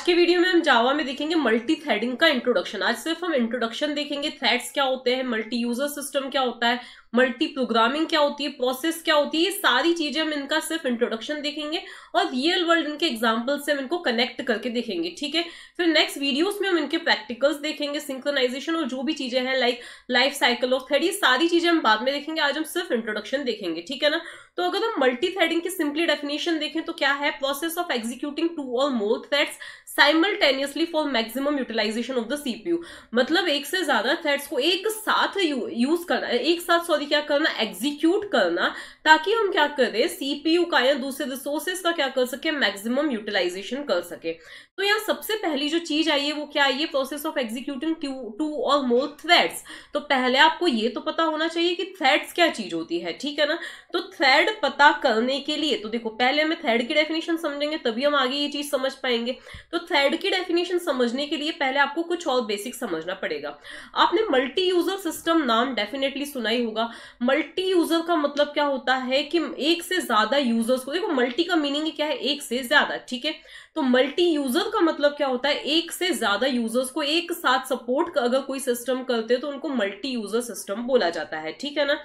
आज के वीडियो में हम जावा में देखेंगे मल्टी थ्रेडिंग का इंट्रोडक्शन आज सिर्फ हम इंट्रोडक्शन देखेंगे थ्रेड्स क्या होते हैं मल्टी यूजर सिस्टम क्या होता है मल्टी प्रोग्रामिंग क्या होती है प्रोसेस क्या होती है ये सारी चीजें हम इनका सिर्फ इंट्रोडक्शन देखेंगे और रियल वर्ल्ड इनके एग्जाम्पल से हम इनको कनेक्ट करके देखेंगे ठीक है फिर नेक्स्ट वीडियोस में हम इनके प्रैक्टिकल्स देखेंगे सिंक्रोनाइजेशन और जो भी चीजें हैं like life cycle of thread ये सारी चीजें हम बाद में देखेंगे आज हम सिर्फ इंट्रोडक्शन देखेंगे ठीक है ना तो अगर हम मल्टी थ्रेडिंग की सिंपली डेफिनेशन देखें तो क्या है प्रोसेस ऑफ एग्जीक्यूटिंग टू और more threads simultaneously for maximum utilisation of the CPU मतलब एक से ज्यादा थ्रेड्स को एक साथ यूज करना एक साथ सॉरी क्या करना एग्जीक्यूट करना ताकि हम क्या करें सीपीयू का या दूसरे रिसोर्सेस का क्या कर सके मैक्सिमम यूटिलाइजेशन कर सके तो यहाँ सबसे पहली जो चीज आई है वो क्या आई है प्रोसेस ऑफ एग्जीक्यूटिंग टू और मोर थ्रेड्स तो पहले आपको ये तो पता होना चाहिए कि थ्रेड्स क्या चीज होती है ठीक है ना तो थ्रेड पता करने के लिए तो देखो पहले हमें थ्रेड की डेफिनेशन समझेंगे तभी हम आगे ये चीज समझ पाएंगे तो फेड की डेफिनेशन समझने के लिए पहले आपको कुछ और बेसिक समझना पड़ेगा आपने मल्टी यूजर सिस्टम नाम डेफिनेटली सुना ही होगा मल्टी यूजर का मतलब क्या होता है कि एक से ज्यादा यूजर्स को देखो मल्टी का मीनिंग क्या है एक से ज्यादा ठीक है तो मल्टी यूजर का मतलब क्या होता है एक से ज्यादा यूजर्स को एक साथ सपोर्ट अगर कोई सिस्टम करते हैं तो उनको मल्टी यूजर सिस्टम बोला जाता है ठीक है ना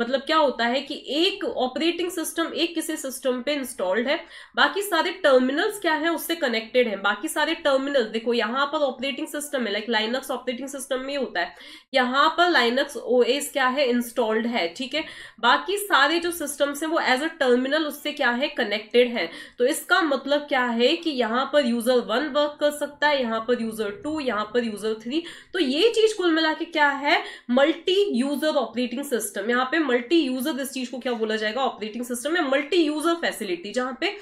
मतलब क्या होता है कि एक ऑपरेटिंग सिस्टम एक किसी सिस्टम पे इंस्टॉल्ड है बाकी सारे टर्मिनल्स क्या है उससे कनेक्टेड है बाकी बाकी सारे टर्मिनल देखो यहाँ पर ऑपरेटिंग सिस्टम है लाइक लाइनक्स ऑपरेटिंग सिस्टम में होता है यहाँ पर लाइनक्स ओ क्या है इंस्टॉल्ड है ठीक है बाकी सारे जो सिस्टम्स हैं वो एज अ टर्मिनल उससे क्या है कनेक्टेड है तो इसका मतलब क्या है कि यहाँ पर यूजर वन वर्क कर सकता है यहाँ पर यूजर टू यहाँ पर यूजर थ्री तो ये चीज कुल मिला के क्या है मल्टी यूजर ऑपरेटिंग सिस्टम यहाँ पे मल्टी यूजर इस चीज को क्या बोला जाएगा ऑपरेटिंग सिस्टम है मल्टी यूजर फैसिलिटी जहां पे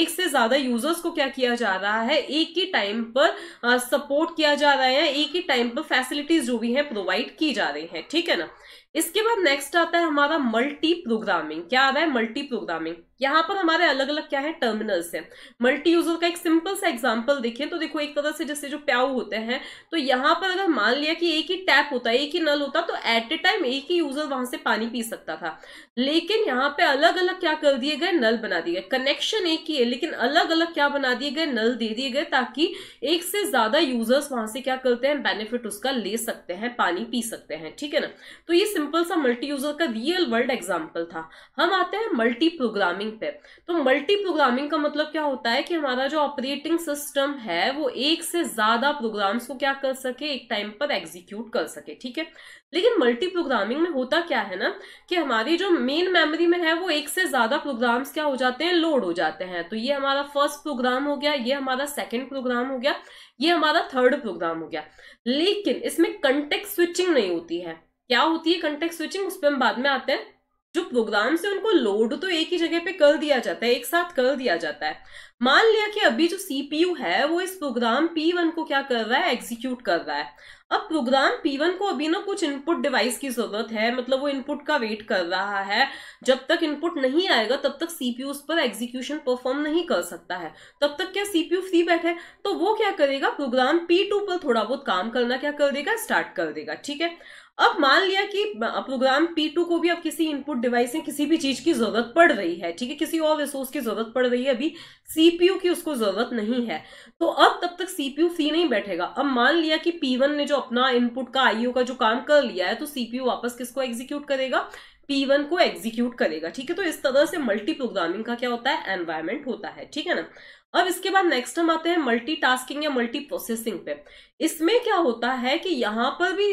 एक से ज्यादा यूजर्स को क्या किया जा रहा है एक एक ही टाइम पर सपोर्ट किया जा रहा है एक ही टाइम पर फैसिलिटीज जो भी है प्रोवाइड की जा रही है ठीक है ना इसके बाद नेक्स्ट आता है हमारा मल्टी प्रोग्रामिंग क्या आ रहा है मल्टी प्रोग्रामिंग यहाँ पर हमारे अलग अलग क्या है टर्मिनल्स है मल्टी यूजर का एक सिंपल सा एग्जाम्पल देखें तो देखो एक तरह से जैसे जो प्याऊ होते हैं तो यहाँ पर अगर मान लिया कि एक ही टैप होता है एक ही नल होता तो एट ए टाइम एक ही यूजर वहां से पानी पी सकता था लेकिन यहाँ पे अलग अलग क्या कर दिए गए नल बना दिए गए कनेक्शन एक ही है लेकिन अलग अलग क्या बना दिए गए नल दे दिए गए ताकि एक से ज्यादा यूजर्स वहां से क्या करते हैं बेनिफिट उसका ले सकते हैं पानी पी सकते हैं ठीक है ना तो ये सिंपल सा मल्टी यूजर का रियल वर्ल्ड एग्जाम्पल था हम आते हैं मल्टी प्रोग्रामिंग प्रोग्रामिंग पे तो मल्टी प्रोग्रामिंग का मतलब क्या होता है कि हमारा जो ऑपरेटिंग सिस्टम है वो एक से ज्यादा प्रोग्राम्स को क्या कर सके एक टाइम पर एग्जीक्यूट कर सके ठीक है लेकिन मल्टी प्रोग्रामिंग में होता क्या है ना कि हमारी जो मेन मेमोरी में है वो एक से ज्यादा प्रोग्राम्स क्या हो जाते हैं लोड हो जाते हैं तो ये हमारा फर्स्ट प्रोग्राम हो गया ये हमारा सेकेंड प्रोग्राम हो गया ये हमारा थर्ड प्रोग्राम हो गया लेकिन इसमें कंटेक्ट स्विचिंग नहीं होती है क्या होती है कंटेक्ट स्विचिंग उस पर हम बाद में आते हैं जो प्रोग्राम से उनको लोड तो एक ही जगह पे कर दिया जाता है एक साथ कर दिया जाता है मान लिया कि अभी जो सीपीयू है वो इस प्रोग्राम P1 को क्या कर रहा है एग्जीक्यूट कर रहा है अब प्रोग्राम P1 को अभी ना कुछ इनपुट डिवाइस की जरूरत है मतलब वो इनपुट का वेट कर रहा है जब तक इनपुट नहीं आएगा तब तक सीपीयू उस पर एग्जीक्यूशन परफॉर्म नहीं कर सकता है तब तक क्या सीपीयू फ्री बैठे तो वो क्या करेगा प्रोग्राम पी पर थोड़ा बहुत काम करना क्या कर देगा स्टार्ट कर देगा ठीक है अब मान लिया कि प्रोग्राम P2 को भी अब किसी इनपुट डिवाइस में किसी भी चीज की जरूरत पड़ रही है ठीक है किसी और रिसोर्स की जरूरत पड़ रही है अभी सीपीयू की उसको जरूरत नहीं है तो अब तब तक सीपीयू फ्री नहीं बैठेगा अब मान लिया कि P1 ने जो अपना इनपुट का आईओ का जो काम कर लिया है तो सीपीयू वापस किसको एग्जीक्यूट करेगा P1 को एग्जीक्यूट करेगा ठीक है तो इस तरह से मल्टी प्रोग्रामिंग का क्या होता है एनवायरमेंट होता है ठीक है ना अब इसके बाद नेक्स्ट हम आते हैं मल्टीटास्किंग या मल्टी प्रोसेसिंग पे इसमें क्या होता है कि यहाँ पर भी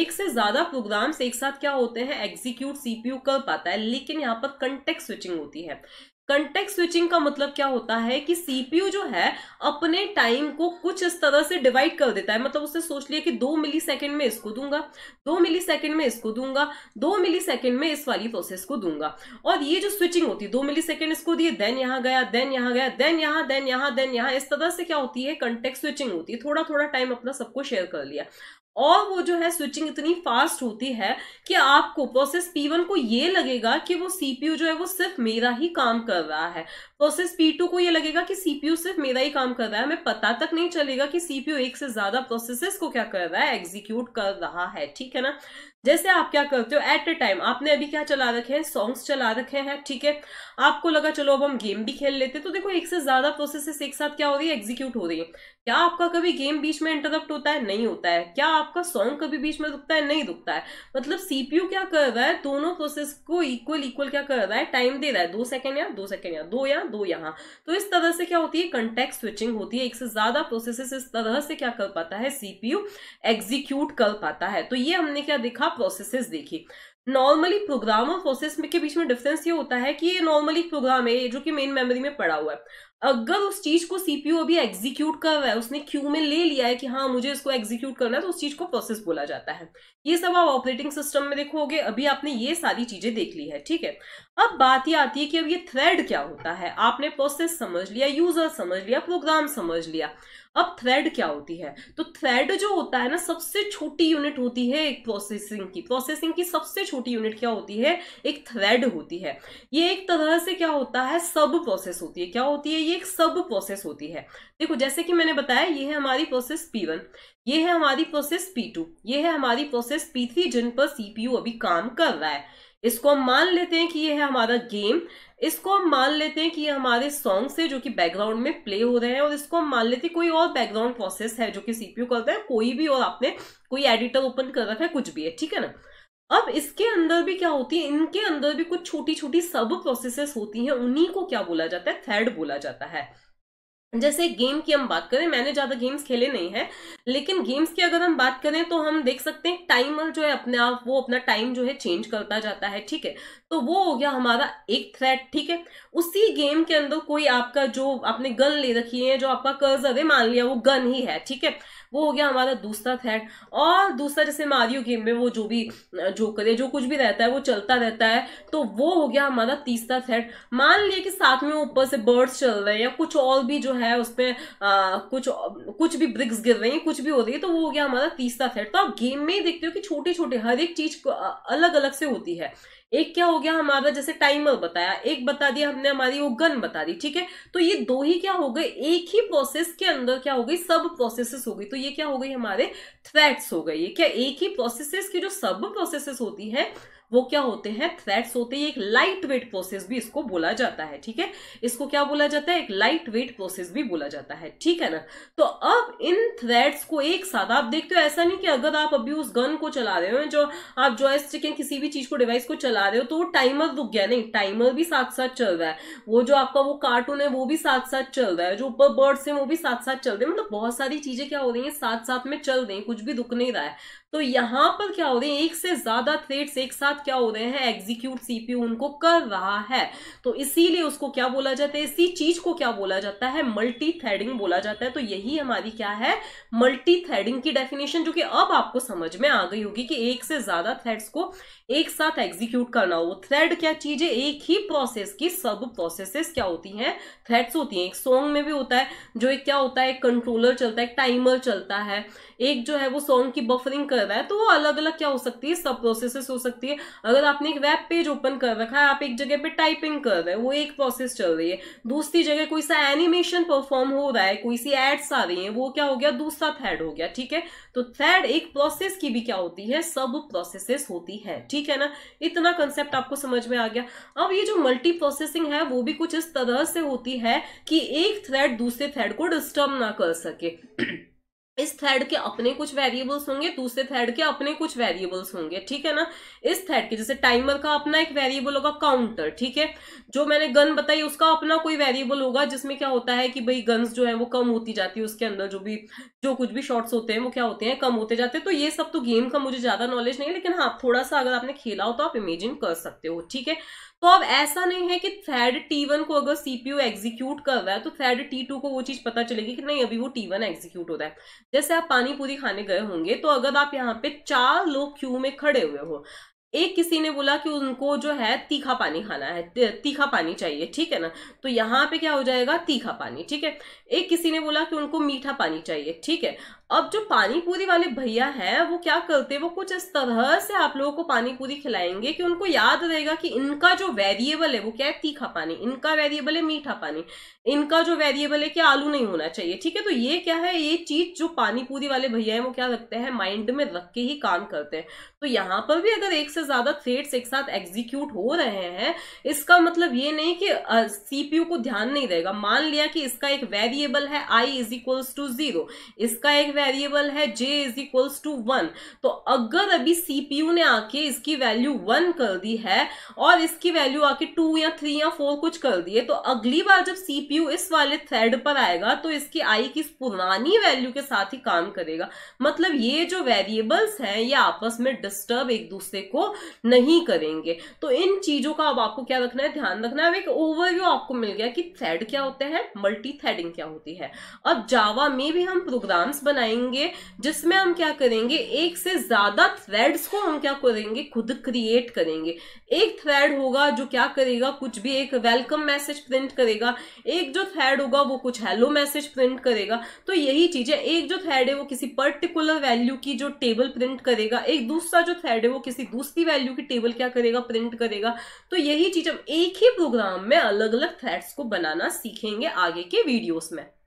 एक से ज्यादा प्रोग्राम्स एक साथ क्या होते हैं एग्जीक्यूट सीपीयू कर पाता है लेकिन यहाँ पर कंटेक्ट स्विचिंग होती है कंटेक्ट स्विचिंग का मतलब क्या होता है कि सीपीयू जो है अपने टाइम को कुछ इस तरह से डिवाइड कर देता है मतलब उसने सोच लिया कि दो मिली सेकेंड में इसको दूंगा दो मिली सेकेंड में इसको दूंगा दो मिली सेकेंड में इस वाली प्रोसेस को दूंगा और ये जो स्विचिंग होती है दो मिली सेकेंड इसको दिए देन यहां गया देन यहाँ गया देन यहां देन यहाँ देन यहाँ इस तरह से क्या होती है कंटेक्ट स्विचिंग होती है थोड़ा थोड़ा टाइम अपना सबको शेयर कर लिया और वो जो है स्विचिंग इतनी फास्ट होती है कि आपको प्रोसेस P1 को ये लगेगा कि वो सीपीयू जो है वो सिर्फ मेरा ही काम कर रहा है प्रोसेस P2 को ये लगेगा कि सीपीयू सिर्फ मेरा ही काम कर रहा है हमें पता तक नहीं चलेगा कि सीपीयू एक से ज्यादा प्रोसेसेस को क्या कर रहा है एग्जीक्यूट कर रहा है ठीक है ना जैसे आप क्या करते हो एट ए टाइम आपने अभी क्या चला रखे हैं सॉन्ग्स चला रखे हैं ठीक है आपको लगा चलो अब हम गेम भी खेल लेते तो देखो एक से ज्यादा प्रोसेसेस एक साथ क्या हो रही है एग्जीक्यूट हो रही है क्या आपका कभी गेम बीच में इंटरप्ट होता है नहीं होता है क्या आपका सॉन्ग कभी बीच में रुकता है नहीं रुकता है मतलब सीपीयू क्या कर रहा है दोनों प्रोसेस को इक्वल इक्वल क्या कर रहा है टाइम दे रहा है दो सेकंड या दो सेकेंड या दो या दो यहाँ तो इस तरह से क्या होती है कंटेक्ट स्विचिंग होती है एक से ज्यादा प्रोसेसेस इस तरह से क्या कर पाता है सीपीयू एग्जीक्यूट कर पाता है तो ये हमने क्या देखा प्रोसेसेस देखी नॉर्मली प्रोग्राम और प्रोसेस के बीच में डिफरेंस ये होता है कि ये नॉर्मली प्रोग्राम है जो कि मेन मेमोरी में पड़ा हुआ है अगर उस चीज को सीपीयू अभी एग्जीक्यूट कर रहा है उसने क्यू में ले लिया है कि हाँ मुझे इसको एग्जीक्यूट करना है तो उस चीज को प्रोसेस बोला जाता है ये सब आप ऑपरेटिंग सिस्टम में देखोगे अभी आपने ये सारी चीजें देख ली है ठीक है अब बात ये आती है कि अब ये थ्रेड क्या होता है आपने प्रोसेस समझ लिया यूजर समझ लिया प्रोग्राम समझ लिया अब थ्रेड क्या होती है तो थ्रेड जो होता है ना सबसे छोटी यूनिट होती है एक प्रोसेसिंग की प्रोसेसिंग की सबसे छोटी यूनिट क्या होती है एक थ्रेड होती है ये एक तरह से क्या होता है सब प्रोसेस होती है क्या होती है ये एक सब प्रोसेस होती है देखो जैसे कि मैंने बताया ये है हमारी प्रोसेस पी वन ये है हमारी प्रोसेस पी टू ये है हमारी प्रोसेस पी थ्री जिन पर सीपीयू अभी काम कर रहा है इसको हम मान लेते हैं कि ये है हमारा गेम इसको हम मान लेते हैं कि ये हमारे सॉन्ग्स है जो कि बैकग्राउंड में प्ले हो रहे हैं और इसको हम मान लेते हैं कोई और बैकग्राउंड प्रोसेस है जो कि सीपीयू करता है कोई भी और आपने कोई एडिटर ओपन कर रखा है कुछ भी है ठीक है ना अब इसके अंदर भी क्या होती है इनके अंदर भी कुछ छोटी छोटी सब प्रोसेसेस होती हैं उन्हीं को क्या बोला जाता है थ्रेड बोला जाता है जैसे गेम की हम बात करें मैंने ज़्यादा गेम्स खेले नहीं है लेकिन गेम्स की अगर हम बात करें तो हम देख सकते हैं टाइमर जो है अपने आप वो अपना टाइम जो है चेंज करता जाता है ठीक है तो वो हो गया हमारा एक थ्रेड ठीक है उसी गेम के अंदर कोई आपका जो आपने गन ले रखी है जो आपका कर्जर है मान लिया वो गन ही है ठीक है वो हो गया हमारा दूसरा थ्रेड और दूसरा जैसे मारियो गेम में वो जो भी जो करे जो कुछ भी रहता है वो चलता रहता है तो वो हो गया हमारा तीसरा थ्रेड मान लिया कि साथ में ऊपर से बर्ड्स चल रहे हैं या कुछ और भी जो है उसमें पर कुछ कुछ भी ब्रिक्स गिर रही हैं कुछ भी हो रही है तो वो हो गया हमारा तीसरा थ्रेड तो आप गेम में ही देखते हो कि छोटे छोटे हर एक चीज अलग अलग से होती है एक क्या हो गया हमारा जैसे टाइमर बताया एक बता दिया हमने हमारी वो गन बता दी ठीक है तो ये दो ही क्या हो गए एक ही प्रोसेस के अंदर क्या हो गई सब प्रोसेसेस हो गई तो ये क्या हो गई हमारे थ्रेट्स हो गई क्या एक ही प्रोसेसेस की जो सब प्रोसेसेस होती है वो क्या होते हैं थ्रेड्स होते हैं एक लाइट वेट प्रोसेस भी इसको बोला जाता है ठीक है इसको क्या बोला जाता है एक लाइट वेट प्रोसेस भी बोला जाता है ठीक है ना तो अब इन थ्रेड्स को एक साथ आप देखते हो ऐसा नहीं कि अगर आप अभी उस गन को चला रहे हो जो आप जॉयस्टिक है किसी भी चीज को डिवाइस को चला रहे हो तो वो टाइमर रुक गया नहीं टाइमर भी साथ साथ चल रहा है वो जो आपका वो कार्टून है वो भी साथ साथ चल रहा है जो ऊपर बर्ड्स है वो भी साथ साथ चल रहे हैं मतलब बहुत सारी चीजें क्या हो रही है साथ साथ में चल रही है कुछ भी रुक नहीं रहा है तो यहां पर क्या हो रहे हैं एक से ज्यादा थ्रेड्स एक साथ क्या हो रहे हैं एग्जीक्यूट सीपीयू उनको कर रहा है तो इसीलिए उसको क्या बोला जाता है इसी चीज को क्या बोला जाता है मल्टी थ्रेडिंग बोला जाता है तो यही हमारी क्या है मल्टी थ्रेडिंग की डेफिनेशन जो कि अब आपको समझ में आ गई होगी कि एक से ज्यादा थ्रेड्स को एक साथ एग्जीक्यूट करना हो थ्रेड क्या चीज है एक ही प्रोसेस की सब प्रोसेसेस क्या होती हैं थ्रेड्स होती हैं एक सॉन्ग में भी होता है जो एक क्या होता है एक कंट्रोलर चलता है एक टाइमर चलता है एक जो है वो सॉन्ग की बफरिंग कर रहा है तो वो अलग अलग क्या हो सकती है सब प्रोसेसेस हो सकती है अगर आपने एक वेब पेज ओपन कर रखा है आप एक जगह पे टाइपिंग कर रहे हैं वो एक प्रोसेस चल रही है दूसरी जगह कोई सा एनिमेशन परफॉर्म हो रहा है कोई सी एड्स आ रही है वो क्या हो गया दूसरा थ्रेड हो गया ठीक है तो थ्रेड एक प्रोसेस की भी क्या होती है सब प्रोसेसेस होती है ठीक है ना इतना कंसेप्ट आपको समझ में आ गया अब ये जो मल्टी प्रोसेसिंग है वो भी कुछ इस तरह से होती है कि एक थ्रेड दूसरे थ्रेड को डिस्टर्ब ना कर सके इस थ्रेड के अपने कुछ वेरिएबल्स होंगे दूसरे थ्रेड के अपने कुछ वेरिएबल्स होंगे ठीक है ना इस थ्रेड के जैसे टाइमर का अपना एक वेरिएबल होगा काउंटर ठीक है जो मैंने गन बताई उसका अपना कोई वेरिएबल होगा जिसमें क्या होता है कि भाई गन्स जो है वो कम होती जाती है उसके अंदर जो भी जो कुछ भी शॉर्ट्स होते हैं वो क्या होते हैं कम होते जाते हैं तो ये सब तो गेम का मुझे ज़्यादा नॉलेज नहीं है लेकिन हाँ थोड़ा सा अगर आपने खेला हो तो आप इमेजिन कर सकते हो ठीक है तो अब ऐसा नहीं है कि थ्रेड टी वन को अगर सीपीयू एग्जीक्यूट कर रहा है तो थ्रेड टी टू को वो चीज पता चलेगी कि नहीं अभी वो टी वन एग्जीक्यूट हो रहा है जैसे आप पानी पूरी खाने गए होंगे तो अगर आप यहाँ पे चार लोग क्यू में खड़े हुए हो एक किसी ने बोला कि उनको जो है तीखा पानी खाना है तीखा पानी चाहिए ठीक है ना तो यहाँ पे क्या हो जाएगा तीखा पानी ठीक है एक किसी ने बोला कि उनको मीठा पानी चाहिए ठीक है अब जो पानी पूरी वाले भैया हैं वो क्या करते हैं वो कुछ इस तरह से आप लोगों को पानी पूरी खिलाएंगे कि उनको याद रहेगा कि इनका जो वेरिएबल है वो क्या है तीखा पानी इनका वेरिएबल है मीठा पानी इनका जो वेरिएबल है कि आलू नहीं होना चाहिए ठीक है तो ये क्या है ये चीज जो पानी पूरी वाले भैया है वो क्या रखते हैं माइंड में रख के ही काम करते हैं तो यहाँ पर भी अगर एक से ज्यादा थ्रेड्स एक साथ एग्जीक्यूट हो रहे हैं इसका मतलब ये नहीं कि सीपीयू को ध्यान नहीं रहेगा मान लिया कि इसका एक वेरिएबल है I is equals to zero इसका एक वेरिएबल है J is equals to one तो अगर अभी सीपीयू ने आके इसकी वैल्यू वन कर दी है और इसकी वैल्यू आके टू या थ्री या फोर कुछ कर दिए तो अगली बार जब सीपीयू इस वाले थ्रेड पर आएगा तो इसकी आई की पुरानी वैल्यू के साथ ही काम करेगा मतलब ये जो वेरिएबल्स हैं ये आपस में डिस्टर्ब एक दूसरे को नहीं करेंगे तो इन चीजों का अब आपको क्या रखना है ध्यान रखना है एक ओवरव्यू आपको मिल गया कि थ्रेड क्या होते हैं मल्टी थ्रेडिंग क्या होती है अब जावा में भी हम प्रोग्राम्स बनाए बनाएंगे जिसमें हम क्या करेंगे एक से ज़्यादा थ्रेड्स को हम क्या करेंगे खुद क्रिएट करेंगे एक थ्रेड होगा जो क्या करेगा कुछ भी एक वेलकम मैसेज प्रिंट करेगा एक जो थ्रेड होगा वो कुछ हेलो मैसेज प्रिंट करेगा तो यही चीज़ है एक जो थ्रेड है वो किसी पर्टिकुलर वैल्यू की जो टेबल प्रिंट करेगा एक दूसरा जो थ्रेड है वो किसी दूसरी वैल्यू की टेबल क्या करेगा प्रिंट करेगा तो यही चीज़ हम एक ही प्रोग्राम में अलग अलग थ्रेड्स को बनाना सीखेंगे आगे के वीडियोस में